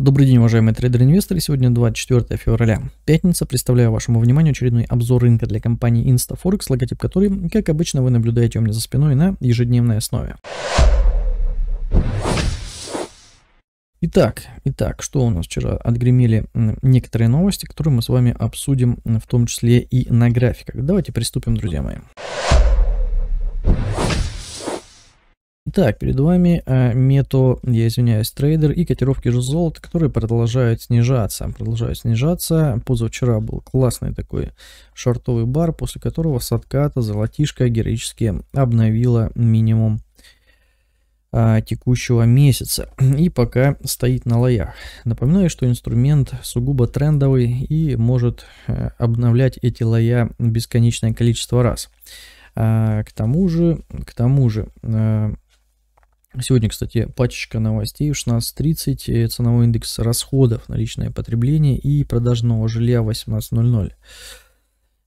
Добрый день, уважаемые трейдеры-инвесторы. Сегодня 24 февраля. Пятница. Представляю вашему вниманию очередной обзор рынка для компании InstaForex, логотип которой, как обычно, вы наблюдаете у меня за спиной на ежедневной основе. Итак, итак, что у нас вчера отгремели некоторые новости, которые мы с вами обсудим, в том числе и на графиках. Давайте приступим, друзья мои. Так, перед вами э, мето, я извиняюсь, трейдер и котировки же золота, которые продолжают снижаться. Продолжают снижаться. Позавчера был классный такой шортовый бар, после которого с отката золотишко героически обновила минимум э, текущего месяца и пока стоит на лоях. Напоминаю, что инструмент сугубо трендовый и может э, обновлять эти лоя бесконечное количество раз. А, к тому же, к тому же, э, Сегодня, кстати, пачечка новостей в 16.30, э, ценовой индекс расходов на личное потребление и продажного жилья в 18.00.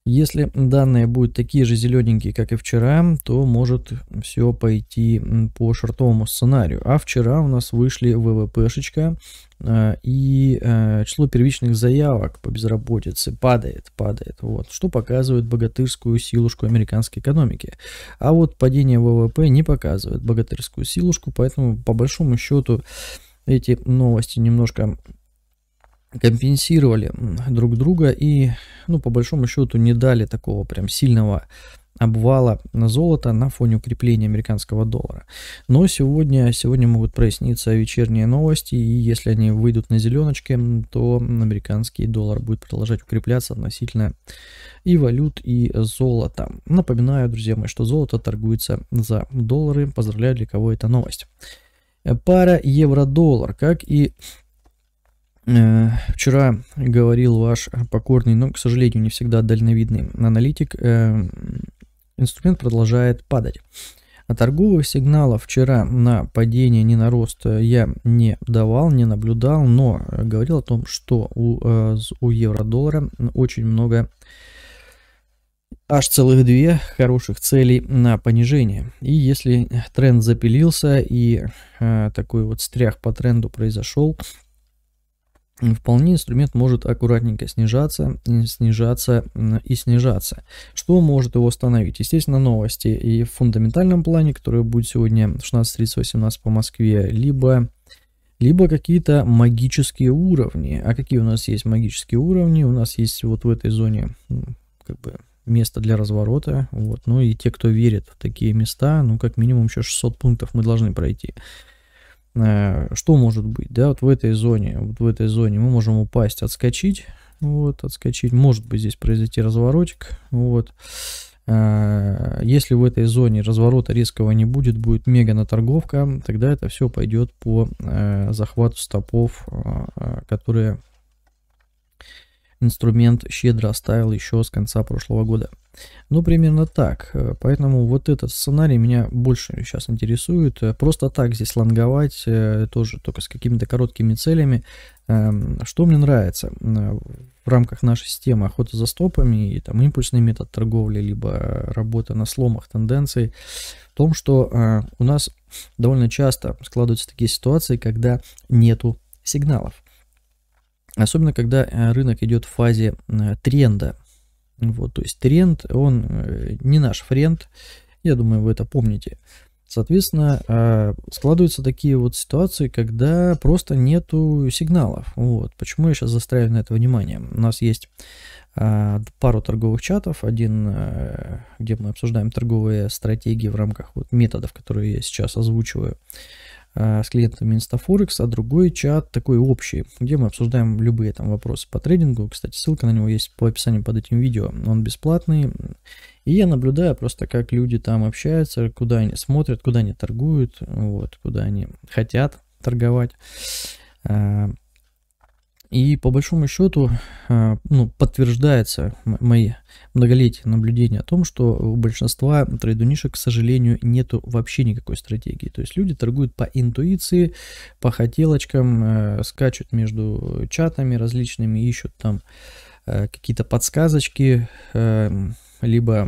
Если данные будут такие же зелененькие, как и вчера, то может все пойти по шортовому сценарию. А вчера у нас вышли ВВПшечка, а, и а, число первичных заявок по безработице падает, падает, вот, что показывает богатырскую силушку американской экономики. А вот падение ВВП не показывает богатырскую силушку, поэтому по большому счету эти новости немножко компенсировали друг друга и, ну, по большому счету, не дали такого прям сильного обвала на золото на фоне укрепления американского доллара. Но сегодня, сегодня могут проясниться вечерние новости, и если они выйдут на зеленочке, то американский доллар будет продолжать укрепляться относительно и валют, и золота. Напоминаю, друзья мои, что золото торгуется за доллары. Поздравляю, для кого эта новость. Пара евро-доллар. Как и Э, вчера говорил ваш покорный, но, к сожалению, не всегда дальновидный аналитик, э, инструмент продолжает падать. А торговых сигналов вчера на падение, не на рост я не давал, не наблюдал, но говорил о том, что у, э, у евро-доллара очень много аж целых две хороших целей на понижение. И если тренд запилился и э, такой вот стрях по тренду произошел, вполне инструмент может аккуратненько снижаться, снижаться и снижаться. Что может его остановить? Естественно, новости и в фундаментальном плане, которые будет сегодня в 16.30-18 по Москве, либо либо какие-то магические уровни. А какие у нас есть магические уровни? У нас есть вот в этой зоне как бы место для разворота. Вот. Ну и те, кто верит в такие места, ну как минимум еще 600 пунктов мы должны пройти. Э, что может быть, да, вот в этой зоне, вот в этой зоне мы можем упасть, отскочить, вот, отскочить, может быть здесь произойти разворотик, вот, э, если в этой зоне разворота резкого не будет, будет мега на торговка, тогда это все пойдет по э, захвату стопов, которые инструмент щедро оставил еще с конца прошлого года. Ну, примерно так. Э, поэтому вот этот сценарий меня больше сейчас интересует. Э, просто так здесь лонговать, э, тоже только с какими-то короткими целями. Эм, что мне нравится в рамках нашей системы охоты за стопами и там импульсный метод торговли, либо работа на сломах тенденций, в том, что у нас довольно часто складываются такие ситуации, когда нету сигналов. Особенно, когда э, рынок идет в фазе э, тренда. Вот, то есть тренд, он э, не наш френд, я думаю, вы это помните. Соответственно, складываются такие вот ситуации, когда просто нету сигналов. Вот. Почему я сейчас застряю на это внимание? У нас есть пару торговых чатов, один, где мы обсуждаем торговые стратегии в рамках вот методов, которые я сейчас озвучиваю. Э, с клиентами Instaforex, а другой чат такой общий, где мы обсуждаем любые там вопросы по трейдингу. Кстати, ссылка на него есть по описанию под этим видео. Он бесплатный. И я наблюдаю просто, как люди там общаются, куда они смотрят, куда они торгуют, вот, куда они хотят торговать. Э, и по большому счету э, ну, подтверждается мои многолетие наблюдения о том, что у большинства трейдунишек, к сожалению, нету вообще никакой стратегии. То есть люди торгуют по интуиции, по хотелочкам, э, скачут между чатами различными, ищут там э, какие-то подсказочки, эм, либо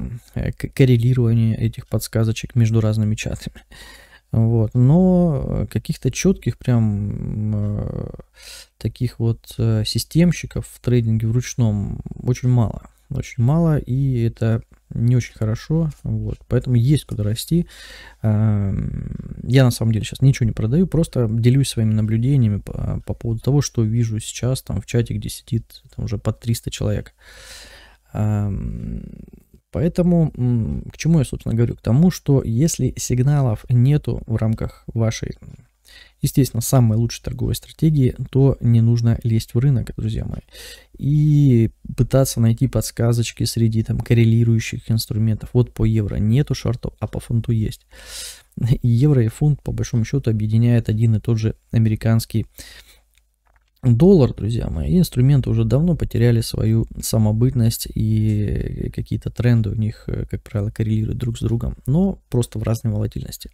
коррелирование этих подсказочек между разными чатами. Вот. Но каких-то четких прям э, таких вот э, системщиков в трейдинге в ручном очень мало. Очень мало, и это не очень хорошо. Вот. Поэтому есть куда расти. Эм, я на самом деле сейчас ничего не продаю, просто делюсь своими наблюдениями по, по поводу того, что вижу сейчас там в чате, где сидит там уже под 300 человек. Эм, Поэтому к чему я, собственно, говорю? К тому, что если сигналов нету в рамках вашей, естественно, самой лучшей торговой стратегии, то не нужно лезть в рынок, друзья мои. И пытаться найти подсказочки среди там коррелирующих инструментов. Вот по евро нету шортов, а по фунту есть. И евро и фунт, по большому счету, объединяет один и тот же американский Доллар, друзья мои, инструменты уже давно потеряли свою самобытность и какие-то тренды у них, э, как правило, коррелируют друг с другом, но просто в разной волатильности.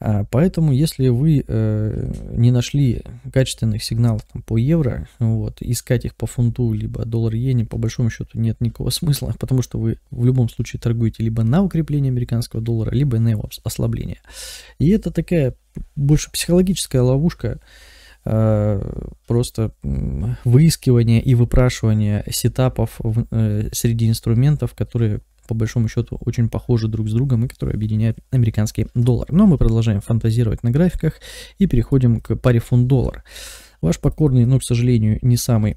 А, поэтому, если вы э, не нашли качественных сигналов там, по евро, вот, искать их по фунту, либо доллар-иене, по большому счету нет никакого смысла, потому что вы в любом случае торгуете либо на укрепление американского доллара, либо на его ослабление. И это такая больше психологическая ловушка, Э, просто выискивание и выпрашивание сетапов э, среди инструментов, которые по большому счету очень похожи друг с другом и которые объединяют американский доллар. Но мы продолжаем фантазировать на графиках и переходим к паре фунт-доллар. Ваш покорный, но, к сожалению, не самый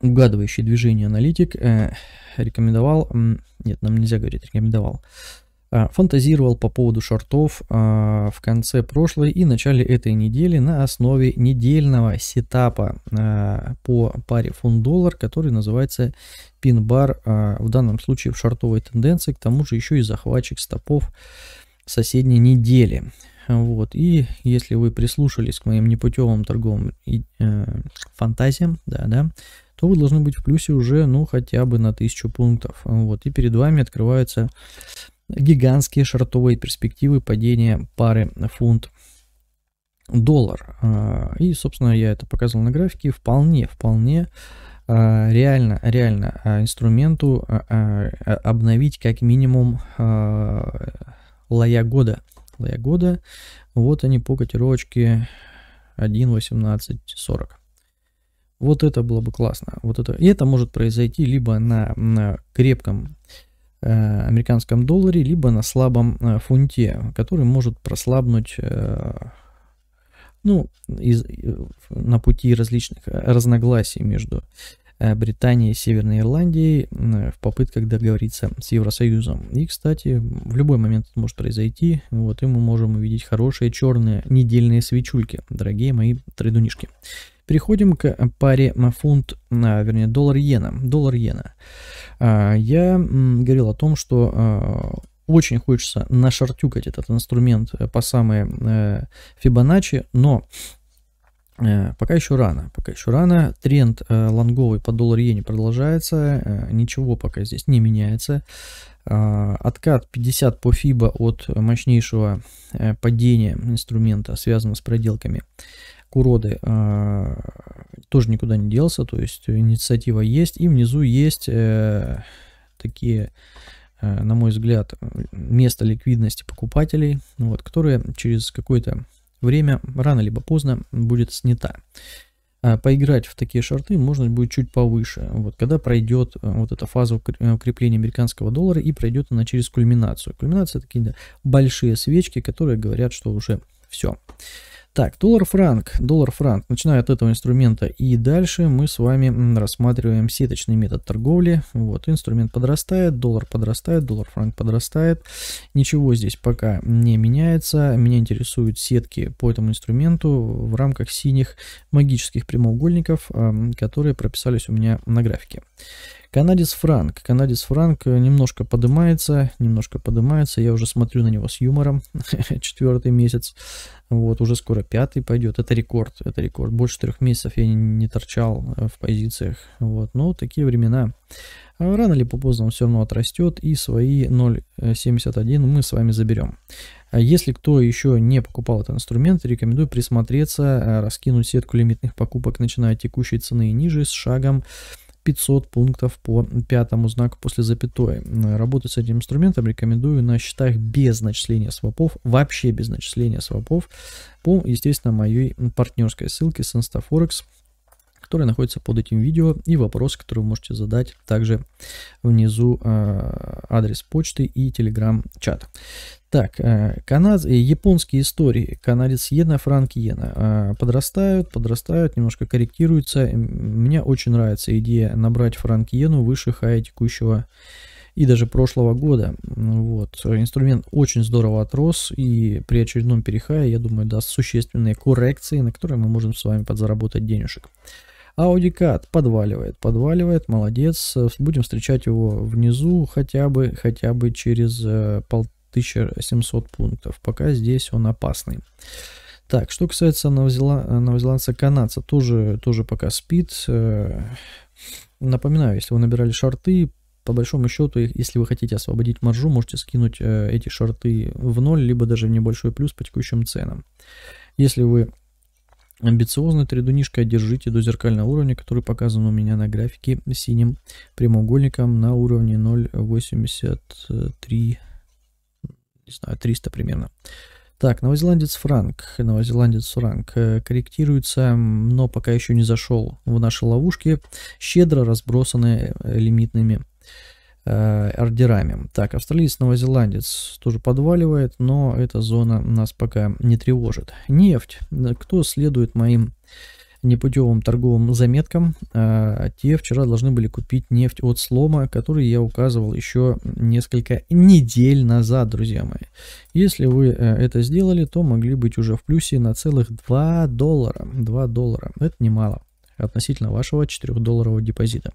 угадывающий движение аналитик э, рекомендовал, нет, нам нельзя говорить рекомендовал, а, фантазировал по поводу шортов а, в конце прошлой и начале этой недели на основе недельного сетапа а, по паре фунт-доллар, который называется пин-бар, в данном случае в шортовой тенденции, к тому же еще и захватчик стопов соседней недели. Вот. И если вы прислушались к моим непутевым торговым э, фантазиям, да-да, то вы должны быть в плюсе уже, ну, хотя бы на 1000 пунктов. Вот. И перед вами открываются гигантские шортовые перспективы падения пары фунт доллар. А, и, собственно, я это показывал на графике. Вполне, вполне а, реально, реально а, инструменту обновить как минимум лая года. Лая года. Вот они по котировочке 1.1840. Вот это было бы классно. Вот это. И это может произойти либо на, на крепком Э, американском долларе, либо на слабом э, фунте, который может прослабнуть э, ну, из, на пути различных разногласий между Британией и Северной Ирландией в попытках договориться с Евросоюзом. И, кстати, в любой момент это может произойти, вот и мы можем увидеть хорошие черные недельные свечульки, дорогие мои трейдунишки. Переходим к паре фунт, а, вернее, доллар-иена. Доллар-иена. А, я говорил о том, что а, очень хочется нашартюкать этот инструмент э, по самые э, Фибоначчи, но э, Пока еще рано, пока еще рано. Тренд лонговый по доллар иене продолжается, ничего пока здесь не меняется. откат 50 по FIBA от мощнейшего падения инструмента, связанного с проделками Куроды э, тоже никуда не делся, то есть инициатива есть, и внизу есть э, такие, э, на мой взгляд, место ликвидности покупателей, вот, которые через какое-то время, рано либо поздно, будет снята. А поиграть в такие шорты можно будет чуть повыше, вот, когда пройдет э, вот эта фаза укрепления американского доллара и пройдет она через кульминацию. Кульминация – такие да, большие свечки, которые говорят, что уже все. Все. Так, доллар-франк, доллар-франк. Начиная от этого инструмента и дальше мы с вами рассматриваем сеточный метод торговли. Вот, инструмент подрастает, доллар подрастает, доллар-франк подрастает. Ничего здесь пока не меняется. Меня интересуют сетки по этому инструменту в рамках синих магических прямоугольников, которые прописались у меня на графике. Канадис Франк. Канадис Франк э, немножко поднимается, немножко поднимается. Я уже смотрю на него с юмором. Четвертый месяц. Вот, уже скоро пятый пойдет. Это рекорд, это рекорд. Больше трех месяцев я не, не торчал э, в позициях. Вот, но такие времена. А рано или поздно он все равно отрастет и свои 0.71 мы с вами заберем. А если кто еще не покупал этот инструмент, рекомендую присмотреться, э, раскинуть сетку лимитных покупок, начиная от текущей цены и ниже, с шагом 500 пунктов по пятому знаку после запятой. Э, Работать с этим инструментом рекомендую на счетах без начисления свопов, вообще без начисления свопов, по, естественно, моей партнерской ссылке с InstaForex которые находятся под этим видео, и вопросы, которые вы можете задать также внизу э, адрес почты и телеграм-чат. Так, э, канад... Э, японские истории. Канадец Йена, Франк Йена. Подрастают, подрастают, немножко корректируются. Мне очень нравится идея набрать Франк Йену выше хая текущего и даже прошлого года. Вот. Инструмент очень здорово отрос, и при очередном перехае, я думаю, даст существенные коррекции, на которые мы можем с вами подзаработать денежек. Аудикат подваливает, подваливает, молодец. Будем встречать его внизу хотя бы, хотя бы через 1700 э, пунктов. Пока здесь он опасный. Так, что касается новозела... новозеландца-канадца, тоже, тоже пока спит. Э, напоминаю, если вы набирали шарты, по большому счету, если вы хотите освободить маржу, можете скинуть э, эти шарты в ноль, либо даже в небольшой плюс по текущим ценам. Если вы Амбициозный тридунишко держите до зеркального уровня, который показан у меня на графике синим прямоугольником на уровне 0.83, не знаю, 300 примерно. Так, новозеландец Франк, новозеландец Франк э, корректируется, но пока еще не зашел в наши ловушки, щедро разбросанные э, лимитными Э, ордерами. Так, австралиец, новозеландец тоже подваливает, но эта зона нас пока не тревожит. Нефть. Э, кто следует моим непутевым торговым заметкам, э, те вчера должны были купить нефть от слома, который я указывал еще несколько недель назад, друзья мои. Если вы это сделали, то могли быть уже в плюсе на целых 2 доллара. 2 доллара. Это немало относительно вашего 4-долларового депозита.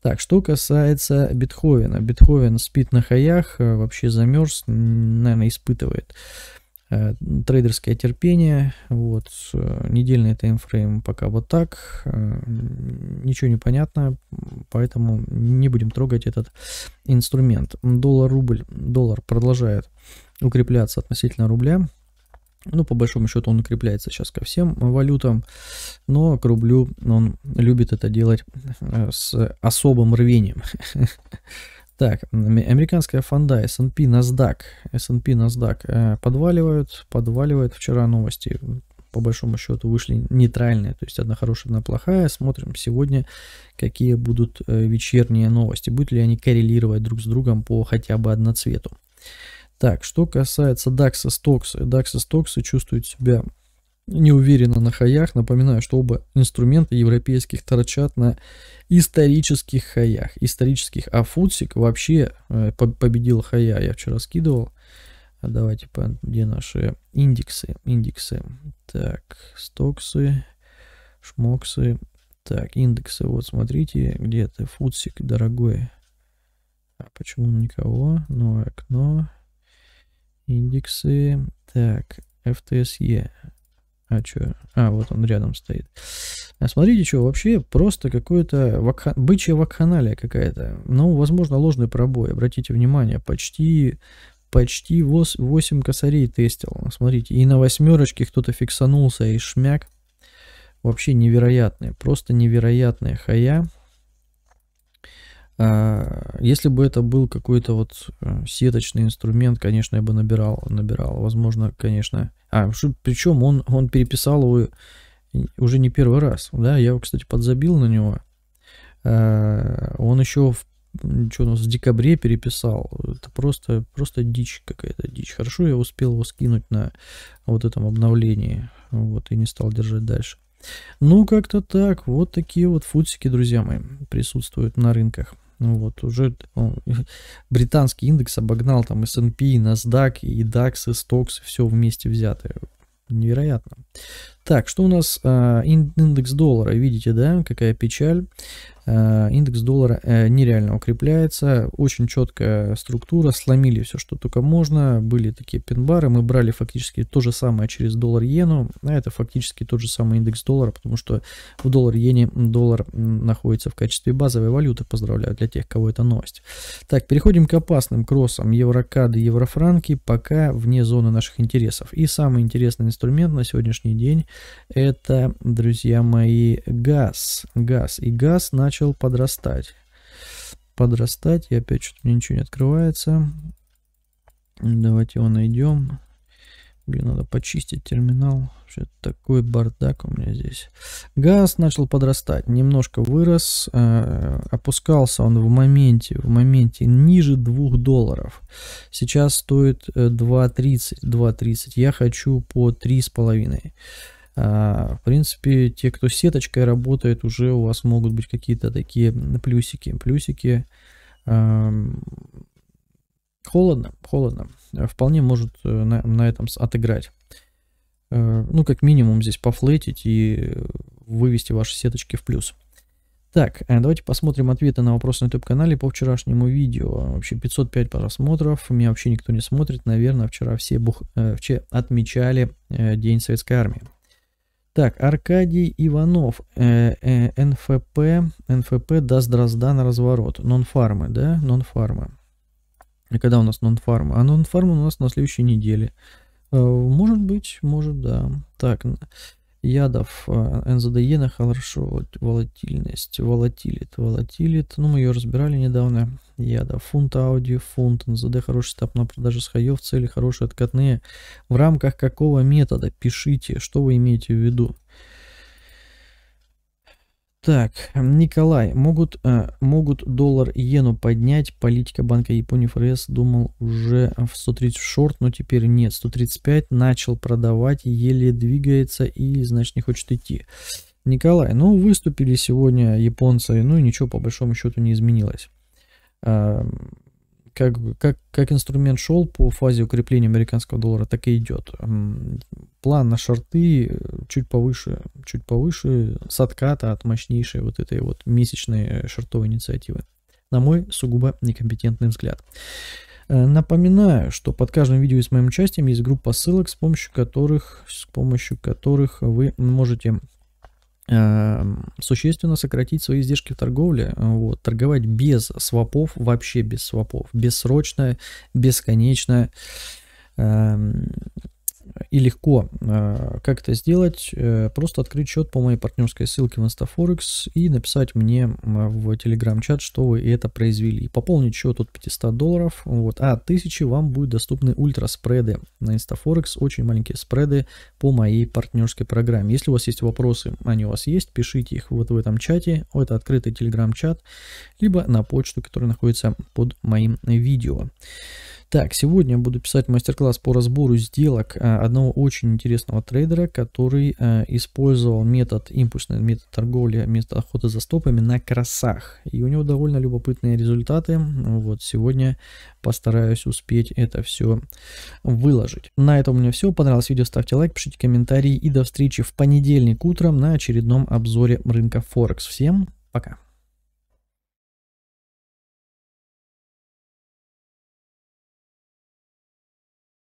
Так, что касается Бетховена. Бетховен спит на хаях, э, вообще замерз, наверное, испытывает э, трейдерское терпение. Вот, э, недельный таймфрейм пока вот так. Ничего не понятно, поэтому не будем трогать этот инструмент. Доллар-рубль, доллар продолжает укрепляться относительно рубля. Ну, по большому счету, он укрепляется сейчас ко всем валютам, но к рублю он любит это делать э, с особым рвением. Так, американская фонда S&P, NASDAQ, S&P, NASDAQ э, подваливают, подваливают. Вчера новости по большому счету вышли нейтральные, то есть одна хорошая, одна плохая. Смотрим сегодня, какие будут э, вечерние новости, будут ли они коррелировать друг с другом по хотя бы одноцвету. цвету. Так, что касается Дакса Стокса. Дакса Стокса чувствуют себя неуверенно на хаях. Напоминаю, что оба инструмента европейских торчат на исторических хаях. Исторических. А Футсик вообще э, победил хая. Я вчера скидывал. Давайте, где наши индексы? Индексы. Так, стоксы, шмоксы. Так, индексы. Вот, смотрите, где ты, Футсик дорогой. А почему никого? Новое ну, окно. Индексы. Так, FTSE. А что? А, вот он рядом стоит. А смотрите, что вообще просто какое-то вакха... бычья вакханалия какая-то. Ну, возможно, ложный пробой. Обратите внимание, почти почти 8 косарей тестил. Смотрите, и на восьмерочке кто-то фиксанулся и шмяк. Вообще невероятные, просто невероятные хая. А, если бы это был какой-то вот э, сеточный инструмент, конечно, я бы набирал, набирал. Возможно, конечно. А, причем он, он переписал его уже не первый раз. Да, я его, кстати, подзабил на него. А, он еще в что он в декабре переписал. Это просто, просто дичь какая-то, дичь. Хорошо, я успел его скинуть на вот этом обновлении. Вот, и не стал держать дальше. Ну, как-то так. Вот такие вот футсики, друзья мои, присутствуют на рынках. Ну вот, уже ну, британский индекс обогнал там S&P, NASDAQ и DAX, и STOX, и все вместе взятое. Невероятно. Так, что у нас? А, индекс доллара, видите, да, какая печаль. Э, индекс доллара э, нереально укрепляется, очень четкая структура, сломили все, что только можно, были такие пин-бары, мы брали фактически то же самое через доллар-иену, а это фактически тот же самый индекс доллара, потому что в доллар-иене доллар находится в качестве базовой валюты, поздравляю для тех, кого это новость. Так, переходим к опасным кроссам, еврокады, еврофранки, пока вне зоны наших интересов. И самый интересный инструмент на сегодняшний день, это, друзья мои, газ, газ, и газ начал начал подрастать. Подрастать, и опять что-то мне ничего не открывается. Давайте его найдем. Блин, надо почистить терминал. Что это такой бардак у меня здесь. Газ начал подрастать, немножко вырос. Э, опускался он в моменте, в моменте ниже 2 долларов. Сейчас стоит 2.30, э, 2.30. Я хочу по 3,5. А, в принципе, те, кто сеточкой работает, уже у вас могут быть какие-то такие плюсики. Плюсики холодно, холодно. Э, вполне может э, на, на этом отыграть. Э, ну, как минимум здесь пофлетить и вывести ваши сеточки в плюс. Так, давайте посмотрим ответы на вопросы на YouTube-канале по вчерашнему видео. Вообще 505 просмотров, меня вообще никто не смотрит. Наверное, вчера все бух... отмечали День Советской Армии. Так, Аркадий Иванов, э, э, НФП, НФП даст дрозда на разворот. Нонфармы, да? Нонфармы. И а когда у нас нонфармы? А нонфармы у нас на следующей неделе. Э, может быть, может, да. Так, ядов э, на хорошо волатильность волатилит волатилит ну мы ее разбирали недавно яда фунт ауди фунт нзд хороший этап на продаже с хаев цели хорошие откатные в рамках какого метода пишите что вы имеете в виду так, Николай, могут, э, могут доллар и иену поднять. Политика Банка Японии ФРС думал уже в 130 шорт, но теперь нет. 135 начал продавать, еле двигается и, значит, не хочет идти. Николай, ну выступили сегодня японцы, ну и ничего по большому счету не изменилось. Эм, как, как, как инструмент шел по фазе укрепления американского доллара, так и идет. План на шорты э, чуть повыше, чуть повыше с отката от мощнейшей вот этой вот месячной э, шортовой инициативы. На мой сугубо некомпетентный взгляд. Э, напоминаю, что под каждым видео с моим участием есть группа ссылок, с помощью которых, с помощью которых вы можете Эм, существенно сократить свои издержки в торговле, э, вот, торговать без свопов, вообще без свопов, бессрочное, бесконечное, эм, и легко э, как это сделать, э, просто открыть счет по моей партнерской ссылке в InstaForex и написать мне в телеграм-чат, что вы это произвели. И пополнить счет от 500 долларов, вот, а 1000 вам будет доступны ультраспреды на InstaForex, очень маленькие спреды по моей партнерской программе. Если у вас есть вопросы, они у вас есть, пишите их вот в этом чате, это открытый телеграм-чат, либо на почту, которая находится под моим видео. Так, сегодня я буду писать мастер-класс по разбору сделок э, одного очень интересного трейдера, который э, использовал метод, импульсный метод торговли, метод охоты за стопами на красах. И у него довольно любопытные результаты. Вот сегодня постараюсь успеть это все выложить. На этом у меня все. Понравилось видео, ставьте лайк, пишите комментарии и до встречи в понедельник утром на очередном обзоре рынка Форекс. Всем пока!